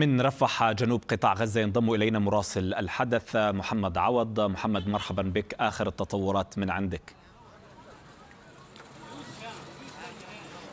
من رفح جنوب قطاع غزة ينضم إلينا مراسل الحدث محمد عوض محمد مرحبا بك آخر التطورات من عندك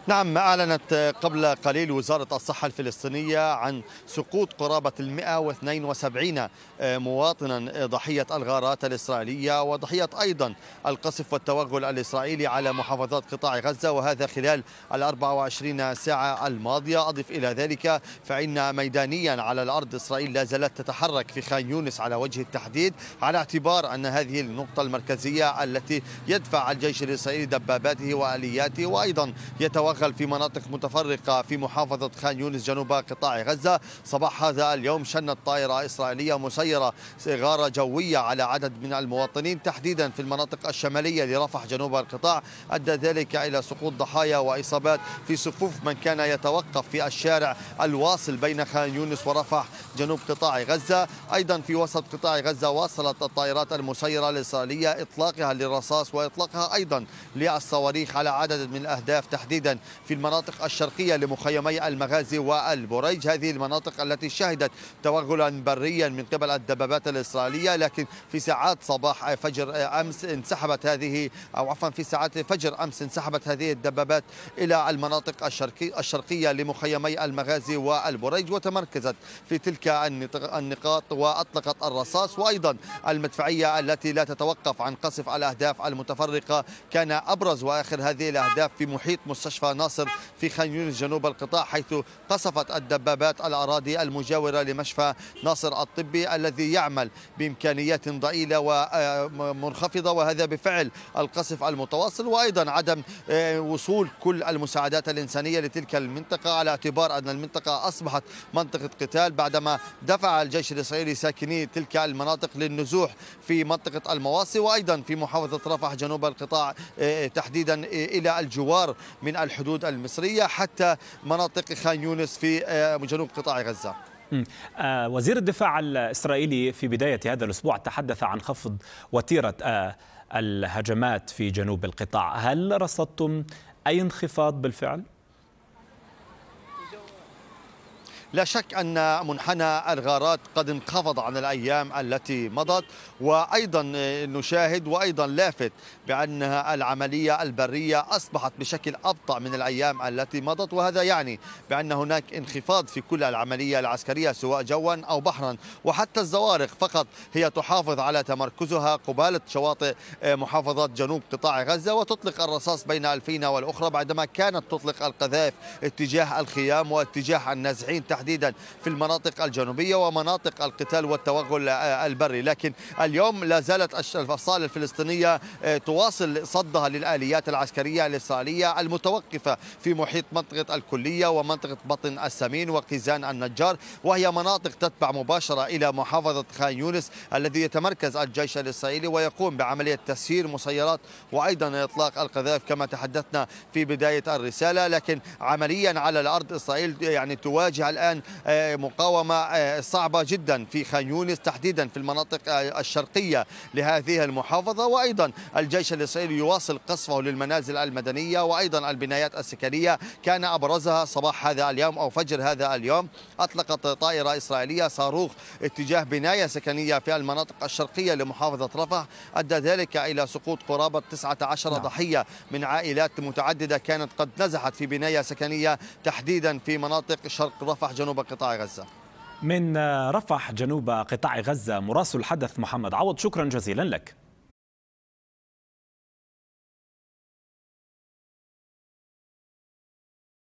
نعم أعلنت قبل قليل وزارة الصحة الفلسطينية عن سقوط قرابة ال 172 مواطنا ضحية الغارات الإسرائيلية وضحية أيضا القصف والتوغل الإسرائيلي على محافظات قطاع غزة وهذا خلال ال 24 ساعة الماضية أضف إلى ذلك فإن ميدانيا على الأرض إسرائيل لا زالت تتحرك في خان يونس على وجه التحديد على اعتبار أن هذه النقطة المركزية التي يدفع الجيش الإسرائيلي دباباته وآلياته وأيضا يتوغل تترأخل في مناطق متفرقة في محافظة خان يونس جنوب قطاع غزة صباح هذا اليوم شنت طائرة إسرائيلية مسيرة غارة جوية على عدد من المواطنين تحديدا في المناطق الشمالية لرفح جنوب القطاع أدى ذلك إلى سقوط ضحايا وإصابات في صفوف من كان يتوقف في الشارع الواصل بين خان يونس ورفح جنوب قطاع غزة أيضا في وسط قطاع غزة واصلت الطائرات المسيرة الإسرائيلية إطلاقها للرصاص وإطلاقها أيضا للصواريخ على عدد من الأهداف تحديدا في المناطق الشرقية لمخيمي المغازي والبريج هذه المناطق التي شهدت توغلا بريا من قبل الدبابات الإسرائيلية لكن في ساعات صباح فجر أمس انسحبت هذه أو عفوا في ساعات فجر أمس انسحبت هذه الدبابات إلى المناطق الشرقي الشرقية لمخيمي المغازي والبريج وتمركزت في تلك النقاط وأطلقت الرصاص وأيضا المدفعية التي لا تتوقف عن قصف الأهداف المتفرقة كان أبرز وآخر هذه الأهداف في محيط مستشفى ناصر في خان يونس جنوب القطاع حيث قصفت الدبابات الأراضي المجاورة لمشفى ناصر الطبي الذي يعمل بإمكانيات ضئيلة ومنخفضة آه، وهذا بفعل القصف المتواصل وأيضا عدم آه، وصول كل المساعدات الإنسانية لتلك المنطقة على اعتبار أن المنطقة أصبحت منطقة قتال بعدما دفع الجيش الإسرائيلي ساكني تلك المناطق للنزوح في منطقة المواصي وأيضا في محافظة رفح جنوب القطاع آه، تحديدا إلى الجوار من الحدود الحدود المصرية حتى مناطق خان يونس في آه، جنوب قطاع غزة آه، وزير الدفاع الإسرائيلي في بداية هذا الأسبوع تحدث عن خفض وتيرة آه، الهجمات في جنوب القطاع هل رصدتم أي انخفاض بالفعل؟ لا شك أن منحنى الغارات قد انخفض عن الأيام التي مضت وأيضا نشاهد وأيضا لافت بأن العملية البرية أصبحت بشكل أبطأ من الأيام التي مضت وهذا يعني بأن هناك انخفاض في كل العملية العسكرية سواء جوا أو بحرا وحتى الزوارق فقط هي تحافظ على تمركزها قبالة شواطئ محافظة جنوب قطاع غزة وتطلق الرصاص بين الفينة والأخرى بعدما كانت تطلق القذائف اتجاه الخيام واتجاه النازحين تحت تحديدا في المناطق الجنوبية ومناطق القتال والتوغل البري لكن اليوم لا زالت الفصائل الفلسطينية آه، تواصل صدها للآليات العسكرية الإسرائيلية المتوقفة في محيط منطقة الكلية ومنطقة بطن السمين وقزان النجار وهي مناطق تتبع مباشرة إلى محافظة خان يونس الذي يتمركز الجيش الإسرائيلي ويقوم بعملية تسيير مسيرات وأيضا إطلاق القذائف كما تحدثنا في بداية الرسالة لكن عمليا على الأرض إسرائيل يعني تواجه الآن الان آه، مقاومه آه، صعبه جدا في خان يونس تحديدا في المناطق آه، الشرقيه لهذه المحافظه وايضا الجيش الاسرائيلي يواصل قصفه للمنازل المدنيه وايضا البنايات السكنيه كان ابرزها صباح هذا اليوم او فجر هذا اليوم اطلقت طائره اسرائيليه صاروخ اتجاه بنايه سكنيه في المناطق الشرقيه لمحافظه رفح ادى ذلك الى سقوط قرابه 19 نعم. ضحيه من عائلات متعدده كانت قد نزحت في بنايه سكنيه تحديدا في مناطق شرق رفح جنوب قطاع غزة من رفح جنوب قطاع غزة مراسل الحدث محمد عوض شكرا جزيلا لك